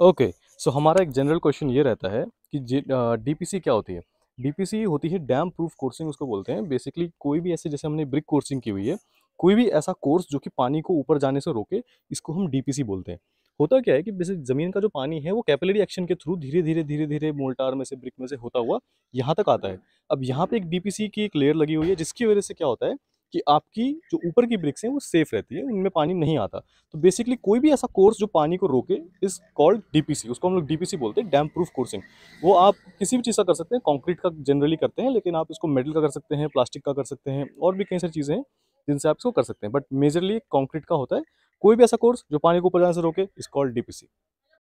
okay okay, सो so हमारा एक general question ये रहता है कि डीपीसी क्या होती है डीपीसी होती है डैम प्रूफ कोर्सिंग उसको बोलते हैं बेसिकली कोई भी ऐसे जैसे हमने ब्रिक कोर्सिंग की हुई है कोई भी ऐसा कोर्स जो कि पानी को ऊपर जाने से रोके इसको हम डीपीसी बोलते हैं होता क्या है कि बेसिक ज़मीन का जो पानी है वो कैपिलरी एक्शन के थ्रू धीरे धीरे धीरे धीरे मोल्टार में से ब्रिक में से होता हुआ यहाँ तक आता है अब यहाँ पे एक डीपीसी की एक लेयर लगी हुई है जिसकी वजह से क्या होता है कि आपकी जो ऊपर की ब्रिक्स हैं वो सेफ़ रहती है उनमें पानी नहीं आता तो बेसिकली कोई भी ऐसा कोर्स जो पानी को रोके इज़ कॉल्ड डीपीसी उसको हम लोग डीपीसी बोलते हैं डैम प्रूफ कोर्सिंग वो आप किसी भी चीज़ का कर सकते हैं कॉन्क्रीट का जनरली करते हैं लेकिन आप इसको मेटल का कर सकते हैं प्लास्टिक का कर सकते हैं और भी कई सारी चीज़ें हैं जिनसे आप इसको कर सकते हैं बट मेजरली कॉन्क्रीट का होता है कोई भी ऐसा कोर्स जो पानी को ऊपर जाने से रोके इस कॉल्ड डी